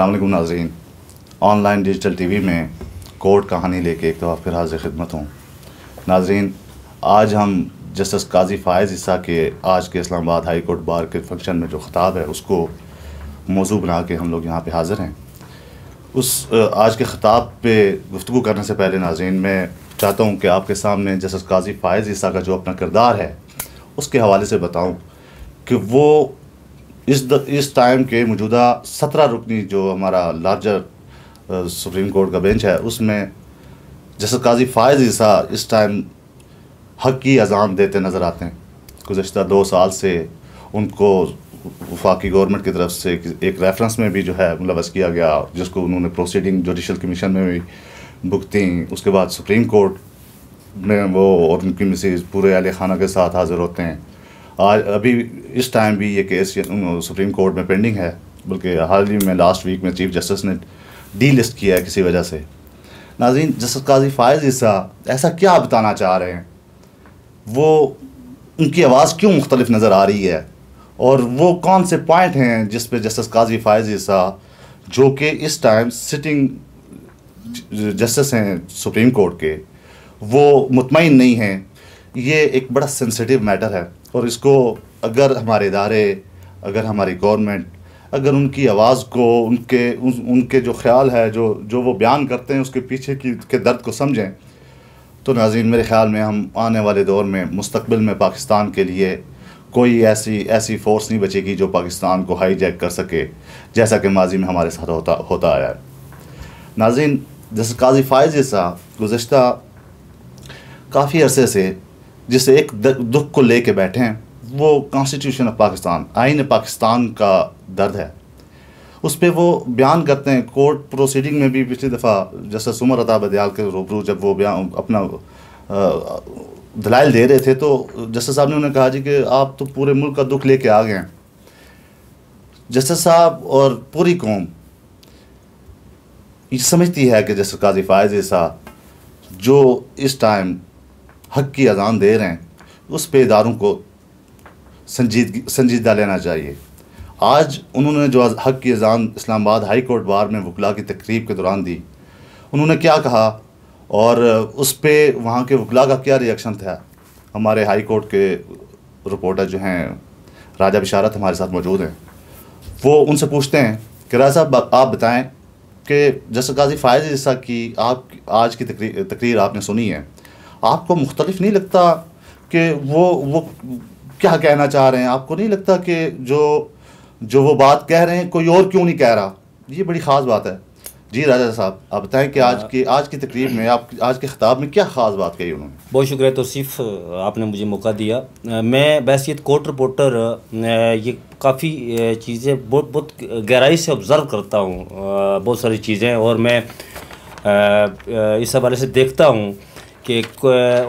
अल्लाम नाजरीन online digital TV में कोर्ट कहानी लेके एक दफ़ा फिर हाजिर खिदमत हूँ नाजरीन आज हम जस्टिस काजी फ़ायज़ हिस्सा के आज के इस्लामाबाद हाई कोर्ट बार के फंक्शन में जो ख़ताब है उसको मौजू बना के हम लोग यहाँ पे हाज़िर हैं उस आज के ख़ताब पे गुफ्तु करने से पहले नाजरीन मैं चाहता हूँ कि आपके सामने जस्टिस काजी फ़ायज़ हिस्सा का जो अपना किरदार है उसके हवाले से बताऊँ कि वो इस द, इस टाइम के मौजूदा सत्रह रुकनी जो हमारा लार्जर सुप्रीम कोर्ट का बेंच है उसमें जैसे काजी फायज़ ईसा इस टाइम हक की अजान देते नज़र आते हैं गुज्त दो साल से उनको वफाकी गवर्नमेंट की तरफ से एक रेफरेंस में भी जो है मुलवस किया गया जिसको उन्होंने प्रोसीडिंग जुडिशल कमीशन में भी बुकती उसके बाद सुप्रीम कोर्ट में वो और उनकी मिसेज पूरे अहल खाना के साथ हाज़िर होते हैं आज अभी इस टाइम भी ये केस सुप्रीम कोर्ट में पेंडिंग है बल्कि हाल ही में लास्ट वीक में चीफ जस्टिस ने डी लिस्ट किया है किसी वजह से नाजीन जस्टिस काजी फायज ईसा ऐसा क्या बताना चाह रहे हैं वो उनकी आवाज़ क्यों मुख्तलिफ नज़र आ रही है और वो कौन से पॉइंट हैं जिस पे जस्टिस काजी फायज ईसा जो कि इस टाइम सिटिंग जस्टिस हैं सुप्रीम कोर्ट के वो मुतमिन नहीं हैं ये एक बड़ा सेंसिटिव मैटर है और इसको अगर हमारे इदारे अगर हमारी गवर्नमेंट अगर उनकी आवाज़ को उनके उन, उनके जो ख्याल है जो जो वो बयान करते हैं उसके पीछे की के दर्द को समझें तो नाजीन मेरे ख्याल में हम आने वाले दौर में मुस्तबिल में पाकिस्तान के लिए कोई ऐसी ऐसी फोर्स नहीं बचेगी जो पाकिस्तान को हाई कर सके जैसा कि माजी में हमारे साथ होता होता आया है नाजीन जैसे काजी फ़ायज साहब गुज्त काफ़ी अरसे से जिसे एक दुख को लेके बैठे हैं वो कॉन्स्टिट्यूशन ऑफ पाकिस्तान आइन पाकिस्तान का दर्द है उस पर वो बयान करते हैं कोर्ट प्रोसीडिंग में भी पिछली दफ़ा जस्टिस उमर अदा बदयाल के रूबरू जब वो बयान अपना दलाइल दे रहे थे तो जस्टिस साहब ने उन्हें कहा जी कि आप तो पूरे मुल्क का दुख लेके आ गए हैं जस्टिस साहब और पूरी कौम समझती है कि जस्टिस काजी फायज साहब जो इस टाइम हक की अजान दे रहे हैं उस पेदारों को संजीद संजीदा लेना चाहिए आज उन्होंने जो हक की अजान इस्लामाबाद हाई कोर्ट बार में वकला की तकरीब के दौरान दी उन्होंने क्या कहा और उस पर वहाँ के वकला का क्या रिएक्शन था हमारे हाई कोर्ट के रिपोर्टर जो हैं राजा बिशारत हमारे साथ मौजूद हैं वो उनसे पूछते हैं कि राजा साहब आप बताएं कि जस्टिस काजी फायज जैसा कि आप आज की तकरीर आपने सुनी है आपको मुख्तलिफ नहीं लगता कि वो वो क्या कहना चाह रहे हैं आपको नहीं लगता कि जो जो वो बात कह रहे हैं कोई और क्यों नहीं कह रहा ये बड़ी ख़ास बात है जी राजा साहब आप बताएं कि आज की आज की तकरीब में आप आज के ख़ताब में क्या ख़ास बात कही उन्होंने बहुत शुक्रिया तोसीफ़ आपने मुझे मौका दिया मैं बहसीत कोर्ट रिपोर्टर ये काफ़ी चीज़ें बहुत बहुत गहराई से ऑब्ज़र्व करता हूँ बहुत सारी चीज़ें और मैं इस हवाले से देखता हूँ कि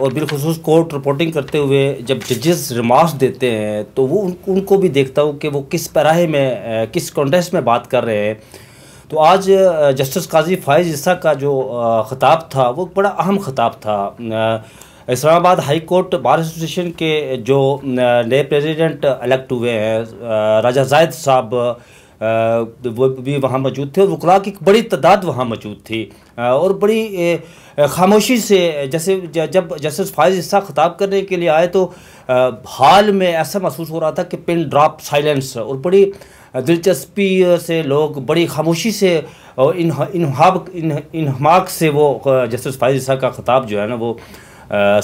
और बिलखसूस कोर्ट रिपोर्टिंग करते हुए जब जजेस रिमार्क्स देते हैं तो वो उनको भी देखता हूँ कि वो किस पराहे में किस कॉन्टेस्ट में बात कर रहे हैं तो आज जस्टिस काजी फायज ईसा का जो ख़ताब था वो बड़ा अहम ख़ताब था Islamabad high court bar association के जो नए प्रेसिडेंट अलेक्ट हुए हैं राजा जायद साहब वो भी वहाँ मौजूद थे और वकला की बड़ी तादाद वहाँ मौजूद थी और बड़ी खामोशी से जैसे जब जस्टिस फायज हिस्सा ख़ताब करने के लिए आए तो हाल में ऐसा महसूस हो रहा था कि पिन ड्राप साइलेंस और बड़ी दिलचस्पी से लोग बड़ी खामोशी से और इन इन हमाक से वो जस्टिस फायज हिस्सा का ख़ताब जो है ना वो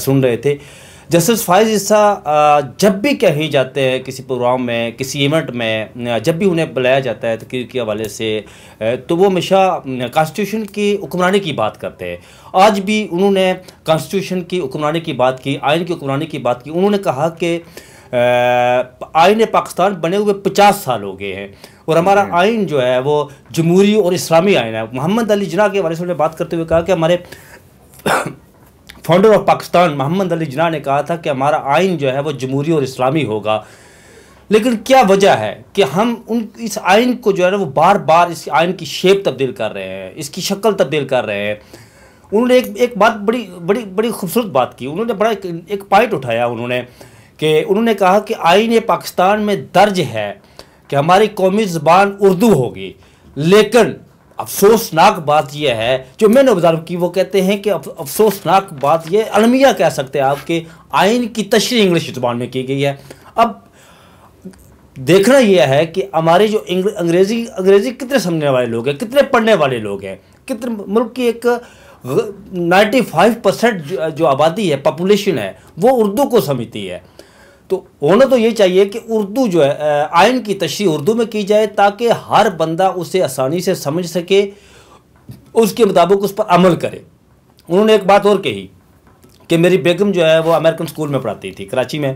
सुन रहे थे जस्टिस फायज ईसा जब भी कहीं जाते हैं किसी प्रोग्राम में किसी इवेंट में जब भी उन्हें बुलाया जाता है तकरीर के हवाले से तो वो हमेशा कॉन्स्टिट्यूशन की हुक्मरानी की बात करते हैं आज भी उन्होंने कॉन्स्टिट्यूशन की हुक्मरानी की बात की आयन की हुक्मरानी की बात की उन्होंने कहा कि आयन पाकिस्तान बने हुए पचास साल हो गए हैं और हमारा आइन जो है वो जमहूरी और इस्लामी आयन है मोहम्मद अली जना के हवाले से उन्होंने बात करते हुए कहा कि हमारे फाउंडर ऑफ पाकिस्तान मोहम्मद अली जिना ने कहा था कि हमारा आइन जो है वो जमहूरी और इस्लामी होगा लेकिन क्या वजह है कि हम उन इस आइन को जो है ना वो बार बार इस आइन की शेप तब्दील कर रहे हैं इसकी शक्ल तब्दील कर रहे हैं उन्होंने एक एक बात बड़ी बड़ी बड़ी खूबसूरत बात की उन्होंने बड़ा एक, एक पॉइंट उठाया उन्होंने कि उन्होंने कहा कि आइन पाकिस्तान में दर्ज है कि हमारी कौमी ज़बान उर्दू होगी लेकिन अफसोसनाक बात यह है जो मैंने ऑब्जर्व की वो कहते हैं कि अफसोसनाक बात यह अलमिया कह सकते हैं आपके आइन की तशरी इंग्लिश जुबान में की गई है अब देखना यह है कि हमारे जो अंग्रेज़ी अंग्रेज़ी कितने समझने वाले लोग हैं कितने पढ़ने वाले लोग हैं कितने मुल्क की एक 95 परसेंट जो आबादी है पॉपुलेशन है वो उर्दू को समझती है तो होना तो ये चाहिए कि उर्दू जो है आयन की तशरी उर्दू में की जाए ताकि हर बंदा उसे आसानी से समझ सके उसके मुताबिक उस पर अमल करे उन्होंने एक बात और कही कि मेरी बेगम जो है वो अमेरिकन स्कूल में पढ़ाती थी कराची में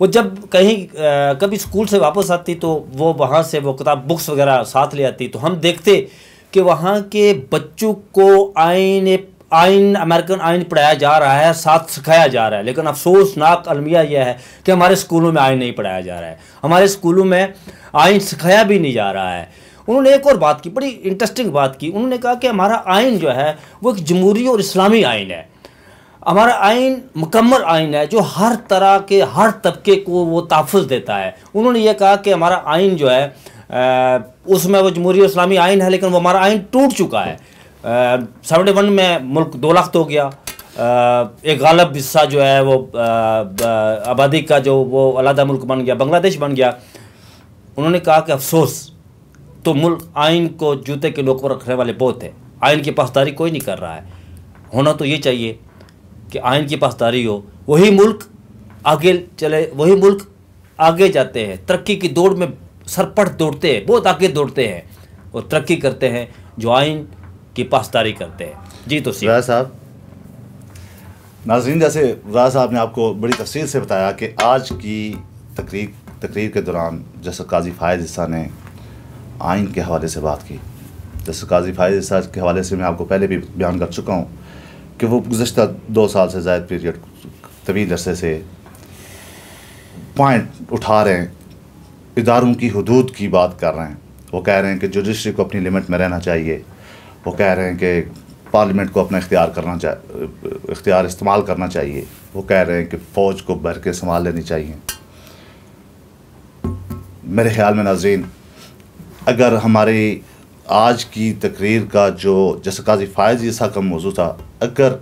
वो जब कहीं कभी स्कूल से वापस आती तो वो वहाँ से वो किताब बुक्स वगैरह साथ ले आती तो हम देखते कि वहाँ के बच्चों को आयन आइन अमेरिकन आइन पढ़ाया जा रहा है साथ सिखाया जा रहा है लेकिन अफसोसनाक अलमिया यह है कि हमारे स्कूलों में आइन नहीं पढ़ाया जा रहा है हमारे स्कूलों में आइन सिखाया भी नहीं जा रहा है उन्होंने एक और बात की बड़ी इंटरेस्टिंग बात की उन्होंने कहा कि हमारा आइन जो है वो एक जमहूरी और इस्लामी आइन है हमारा आइन मुकम्मल आइन है जो हर तरह के हर तबके को वो तहफ़ देता है उन्होंने ये कहा कि हमारा आइन जो है उसमें वो जमहूरी इस्लामी आइन है लेकिन वो हमारा आइन टूट चुका है सेवेंटी वन में मुल्क दो लाख तो हो गया एक गलब हिस्सा जो है वो आबादी का जो वो अलहदा मुल्क बन गया बांग्लादेश बन गया उन्होंने कहा कि अफसोस तो मुल्क आइन को जूते के लोग पर रखने वाले बहुत है आइन की पासदारी कोई नहीं कर रहा है होना तो ये चाहिए कि आइन की पासदारी हो वही मुल्क आगे चले वही मुल्क आगे जाते हैं तरक्की की दौड़ में सरपट दौड़ते हैं बहुत आगे दौड़ते हैं और तरक्की करते हैं जो आइन की पासदारी करते हैं जी तो राय साहब नाजरीन जैसे राय साहब ने आपको बड़ी तफसील से बताया कि आज की तकरीर तकरीर के दौरान जैसे काजी फ़ायद हिस्सा ने आइन के हवाले से बात की जैसे काजी फ़ायद हिस्सा के हवाले से मैं आपको पहले भी बयान कर चुका हूँ कि वो गुज्त दो साल से जायद पीरियड तवील अरसे से पॉइंट उठा रहे हैं इदारों की हदूद की बात कर रहे हैं वो कह रहे हैं कि जुडिशरी को अपनी लिमिट में रहना चाहिए वो कह रहे हैं कि पार्लियामेंट को अपना इख्तियार करना चाह इख्तियार इस्तेमाल करना चाहिए वो कह रहे हैं कि फ़ौज को भर के संभाल लेनी चाहिए मेरे ख्याल में नाजरीन अगर हमारी आज की तकरीर का जो जैसे काजी फ़ायज़ ईसा का मौजू था अगर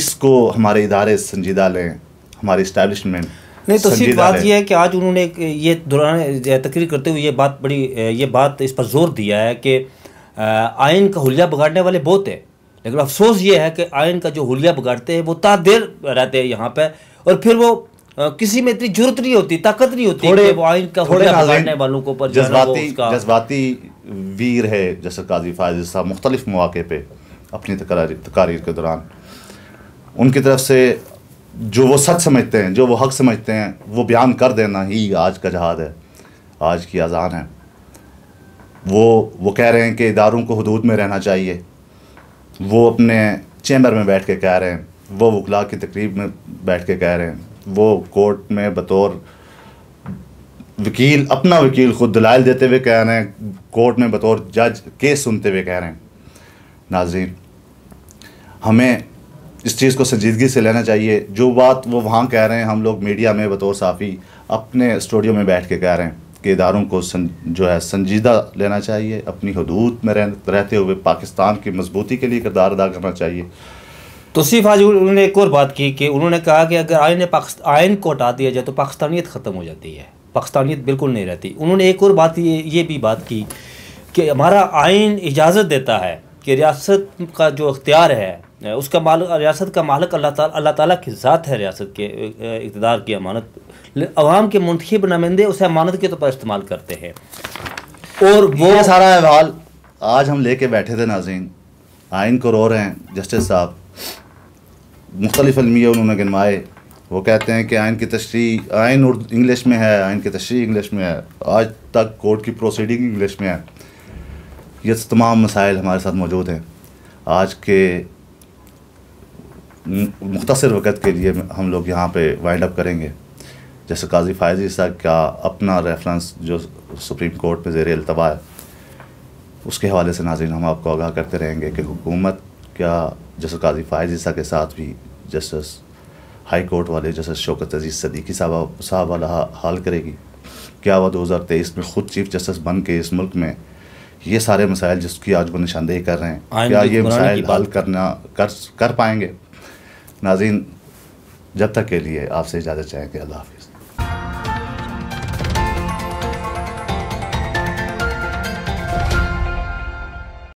इसको हमारे इदारे संजीदा लें हमारे इस्टेबलिशमेंट नहीं तो सिर्फ बात यह है कि आज उन्होंने ये दौरान तकरीर करते हुए ये बात बड़ी ये बात इस पर जोर दिया है कि आयन का हुलिया बिगाड़ने वाले बहुत हैं लेकिन अफसोस ये है कि आयन का जो हुलिया बिगाड़ते हैं वो ता देर रहते हैं यहाँ पर और फिर वो किसी में इतनी जरूरत नहीं होती ताकत नहीं होती थोड़े, वो आयन का थोड़े बिगाड़ने वालों के ऊपर जज्बाती जज्बाती वीर है जैसे काजी फायज साहब मुख्तलिफ मौक़े पर अपनी तकारीर के दौरान उनकी तरफ से जो वो सच समझते हैं जो वो हक समझते हैं वो बयान कर देना ही आज का जहाद है आज की अजान है वो वो कह रहे हैं कि इदारों को हदूद में रहना चाहिए वो अपने चैम्बर में बैठ के कह रहे हैं वो वकला की तकरीब में बैठ के कह रहे हैं वो कोर्ट में बतौर वकील अपना वकील खुद दलाल देते हुए कह रहे हैं कोर्ट में बतौर जज केस सुनते हुए कह रहे हैं नाजीन हमें इस चीज़ को संजीदगी से लेना चाहिए जो बात वो वहाँ कह रहे हैं हम लोग मीडिया में बतौर साफ़ी अपने स्टूडियो में बैठ के कह रहे हैं के इदारों को सं, जो है संजीदा लेना चाहिए अपनी हदूद में रह, रहते हुए पाकिस्तान की मजबूती के लिए किरदार अदा करना चाहिए तो सिर्फ आज उन्होंने एक और बात की कि उन्होंने कहा कि अगर आयन आयन को हटा दिया जाए तो पाकिस्तानियत ख़त्म हो जाती है पाकिस्तानियत बिल्कुल नहीं रहती उन्होंने एक और बात ये ये भी बात की कि हमारा आइन इजाज़त देता है कि रियासत का जो अख्तियार है उसका माल रियासत का मालक अल्लाह ताला अल्लाह ताला की ज़ात है रियासत के इकतदार की अमानत अवाम के मुंतब नुमाइंदे उसे अमानत के तौर तो पर इस्तेमाल करते हैं और वो सारा अहवाल आज हम लेके बैठे थे नाजीन आइन को रो रहे हैं जस्टिस साहब मुख्तलिफ अलमिया उन्होंने गिनवाए वो कहते हैं कि आइन की तशरी आइन इंग्लिश में है आइन की तशरी इंग्लिश में है आज तक कोर्ट की प्रोसीडिंग इंग्लिश में है ये तमाम मसाइल हमारे साथ मौजूद हैं आज के मुख्तर वक़्त के लिए हम लोग यहाँ पे वाइंड अप करेंगे जैसे काजी फायज ईसा का अपना रेफरेंस जो सुप्रीम कोर्ट में जेर अल्तवा है उसके हवाले से नाजिन हम आपको आगाह करते रहेंगे कि हुकूमत क्या जैसे काजी फायज ईसा के साथ भी जस्टिस हाई कोर्ट वाले जस्टिस शौकत अजीज़ सदीकी साहब साहब वाला हाल करेगी क्या वह दो हज़ार तेईस में ख़ुद चीफ जस्टिस बन के इस मुल्क में ये सारे मसाइल जिसकी आज वो निशानदेही कर रहे हैं क्या ये मसाइल हल करना कर कर पाएंगे नाजीन जब तक के लिए आपसे इजाज़त चाहेंगे अल्लाह हाफि